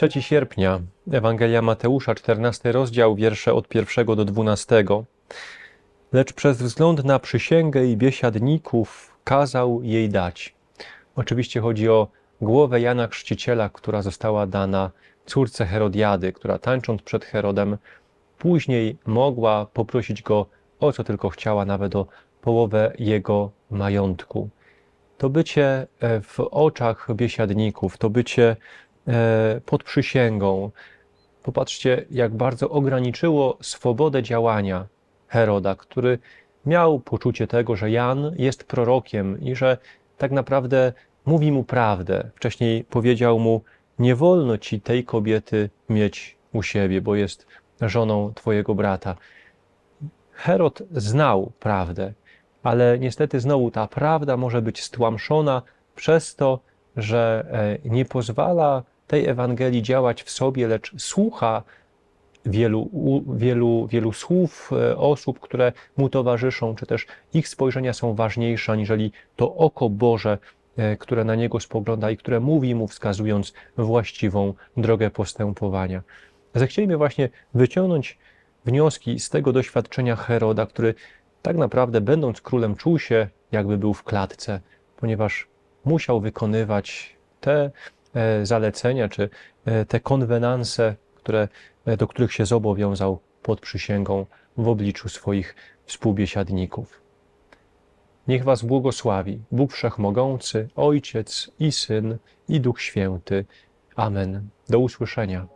3 sierpnia, Ewangelia Mateusza, 14 rozdział, wiersze od 1 do 12. Lecz przez wzgląd na przysięgę i biesiadników kazał jej dać. Oczywiście chodzi o głowę Jana Chrzciciela, która została dana córce Herodiady, która tańcząc przed Herodem, później mogła poprosić go o co tylko chciała, nawet o połowę jego majątku. To bycie e, w oczach biesiadników, to bycie E, pod przysięgą. Popatrzcie, jak bardzo ograniczyło swobodę działania Heroda, który miał poczucie tego, że Jan jest prorokiem i że tak naprawdę mówi mu prawdę. Wcześniej powiedział mu: Nie wolno ci tej kobiety mieć u siebie, bo jest żoną twojego brata. Herod znał prawdę, ale niestety znowu ta prawda może być stłamszona przez to, że e, nie pozwala tej Ewangelii działać w sobie, lecz słucha wielu, wielu, wielu słów e, osób, które mu towarzyszą, czy też ich spojrzenia są ważniejsze aniżeli to oko Boże, e, które na niego spogląda i które mówi mu, wskazując właściwą drogę postępowania. Zechcielibyśmy właśnie wyciągnąć wnioski z tego doświadczenia Heroda, który tak naprawdę, będąc królem, czuł się, jakby był w klatce, ponieważ musiał wykonywać te E, zalecenia, czy e, te konwenanse, które, e, do których się zobowiązał pod przysięgą w obliczu swoich współbiesiadników. Niech Was błogosławi Bóg Wszechmogący, Ojciec i Syn i Duch Święty. Amen. Do usłyszenia.